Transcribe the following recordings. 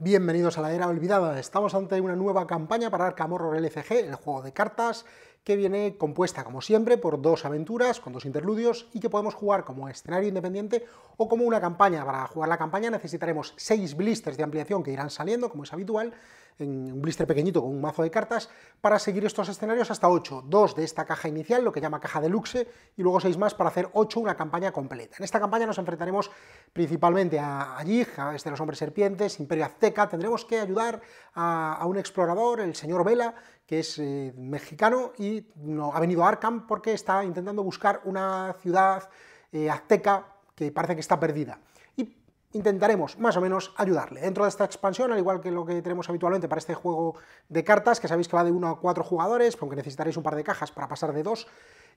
Bienvenidos a la era olvidada. Estamos ante una nueva campaña para Arkham Horror LCG, el juego de cartas que viene compuesta, como siempre, por dos aventuras con dos interludios y que podemos jugar como escenario independiente o como una campaña. Para jugar la campaña necesitaremos seis blisters de ampliación que irán saliendo, como es habitual, en un blister pequeñito con un mazo de cartas, para seguir estos escenarios hasta ocho. Dos de esta caja inicial, lo que llama caja deluxe, y luego seis más para hacer ocho una campaña completa. En esta campaña nos enfrentaremos principalmente a allí a este de los hombres serpientes, Imperio Azteca, tendremos que ayudar a un explorador, el señor Vela, que es eh, mexicano y ha venido a Arkham porque está intentando buscar una ciudad eh, azteca que parece que está perdida. Y intentaremos más o menos ayudarle. Dentro de esta expansión, al igual que lo que tenemos habitualmente para este juego de cartas, que sabéis que va de uno a cuatro jugadores, aunque necesitaréis un par de cajas para pasar de dos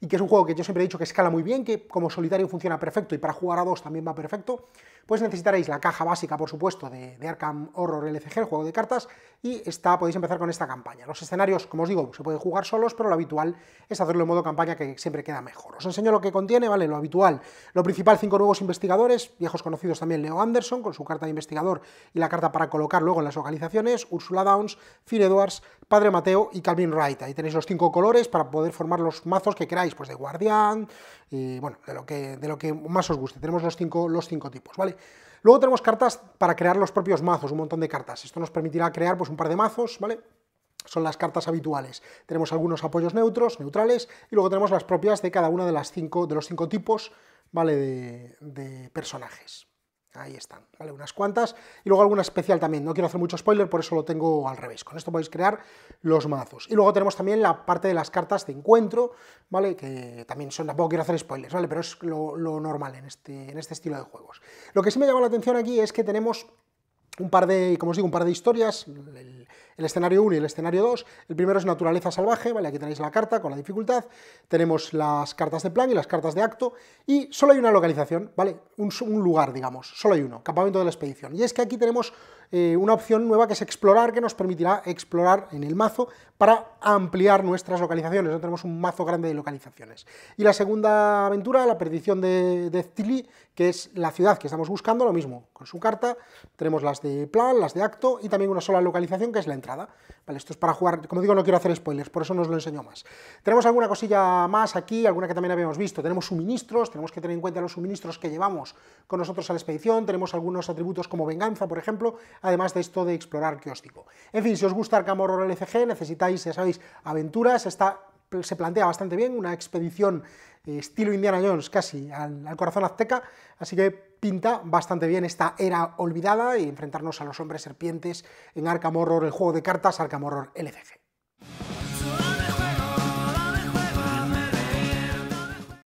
y que es un juego que yo siempre he dicho que escala muy bien, que como solitario funciona perfecto y para jugar a dos también va perfecto, pues necesitaréis la caja básica, por supuesto, de, Arkham Horror LCG, el juego de cartas, y está, podéis empezar con esta campaña. Los escenarios, como os digo, se pueden jugar solos, pero lo habitual es hacerlo en modo campaña que siempre queda mejor. Os enseño lo que contiene, ¿vale? Lo habitual. Lo principal, cinco nuevos investigadores, viejos conocidos también Leo Anderson, con su carta de investigador y la carta para colocar luego en las localizaciones, Ursula Downs, Phil Edwards, Padre Mateo y Calvin Wright. Ahí tenéis los cinco colores para poder formar los mazos que queráis pues, de guardián, y bueno, de lo que, de lo que más os guste. Tenemos los cinco, los cinco tipos, ¿vale? Luego tenemos cartas para crear los propios mazos, un montón de cartas. Esto nos permitirá crear pues un par de mazos, ¿vale? son las cartas habituales. Tenemos algunos apoyos neutros, neutrales, y luego tenemos las propias de cada uno de, las cinco, de los cinco tipos ¿vale? de personajes. Ahí están, ¿vale? Unas cuantas y luego alguna especial también. No quiero hacer mucho spoiler, por eso lo tengo al revés. Con esto podéis crear los mazos. Y luego tenemos también la parte de las cartas de encuentro, ¿vale? Que también son, tampoco quiero hacer spoilers, ¿vale? Pero es lo, normal en este, en este estilo de juegos. Lo que sí me llama la atención aquí es que tenemos un par de, como os digo, un par de historias el escenario 1 y el escenario 2. El primero es naturaleza salvaje, ¿vale? Aquí tenéis la carta con la dificultad, tenemos las cartas de plan y las cartas de acto, y solo hay una localización, ¿vale? Un, lugar, digamos, solo hay uno, campamento de la expedición. Y es que aquí tenemos eh, una opción nueva que es explorar, que nos permitirá explorar en el mazo para ampliar nuestras localizaciones. No tenemos un mazo grande de localizaciones. Y la segunda aventura, la perdición de, de que es la ciudad que estamos buscando, lo mismo, con su carta, tenemos las de plan, las de acto y también una sola localización que es la entrada. Vale, esto es para jugar, como digo, no quiero hacer spoilers, por eso no os lo enseño más. Tenemos alguna cosilla más aquí, alguna que también habíamos visto. Tenemos suministros, tenemos que tener en cuenta los suministros que llevamos con nosotros a la expedición, tenemos algunos atributos como venganza, por ejemplo, además de esto de explorar digo, En fin, si os gusta Arkham Horror LCG, necesitáis, ya sabéis, aventuras, está se plantea bastante bien, una expedición eh, estilo Indiana Jones casi al, corazón azteca, así que pinta bastante bien esta era olvidada y enfrentarnos a los hombres serpientes en Arkham Horror, el juego de cartas Arkham Horror LCG.